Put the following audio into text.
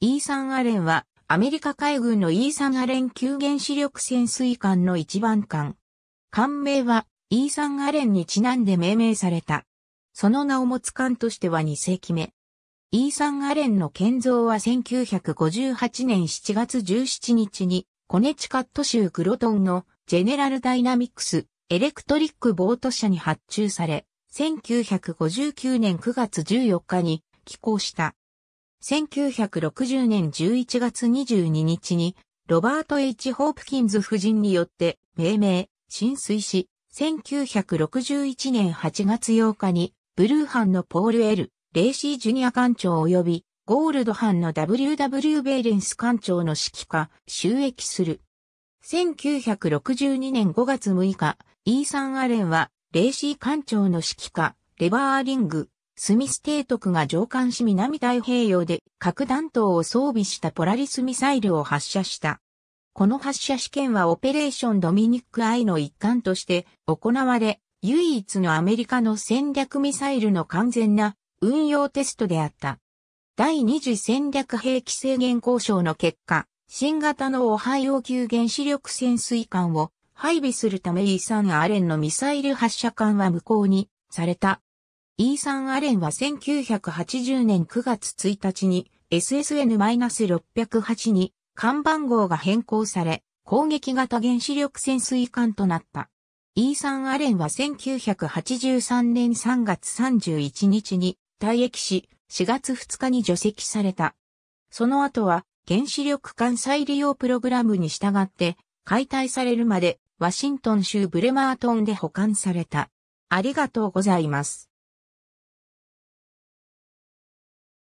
イーサン・アレンは、アメリカ海軍のイーサン・アレン級原子力潜水艦の一番艦。艦名は、イーサン・アレンにちなんで命名された。その名を持つ艦としては2世紀目。イーサン・アレンの建造は1958年7月17日に、コネチカット州グロトンのジェネラルダイナミックスエレクトリックボート社に発注され、1959年9月14日に寄港した。1960年11月22日に、ロバート・ H・ ホープキンズ夫人によって命名、浸水し、1961年8月8日に、ブルーハンのポール・エル・レイシー・ジュニア艦長及び、ゴールドハンの WW ベイレンス艦長の指揮下、収益する。1962年5月6日、イーサン・アレンは、レイシー艦長の指揮下、レバーリング、スミス提督が上官し南太平洋で核弾頭を装備したポラリスミサイルを発射した。この発射試験はオペレーションドミニック・アイの一環として行われ、唯一のアメリカの戦略ミサイルの完全な運用テストであった。第二次戦略兵器制限交渉の結果、新型のオハイオ級原子力潜水艦を配備するためイーサン・アレンのミサイル発射艦は無効にされた。イーサン・アレンは1980年9月1日に SSN-608 に看板号が変更され、攻撃型原子力潜水艦となった。イーサン・アレンは1983年3月31日に退役し、4月2日に除籍された。その後は原子力艦再利用プログラムに従って解体されるまでワシントン州ブレマートンで保管された。ありがとうございます。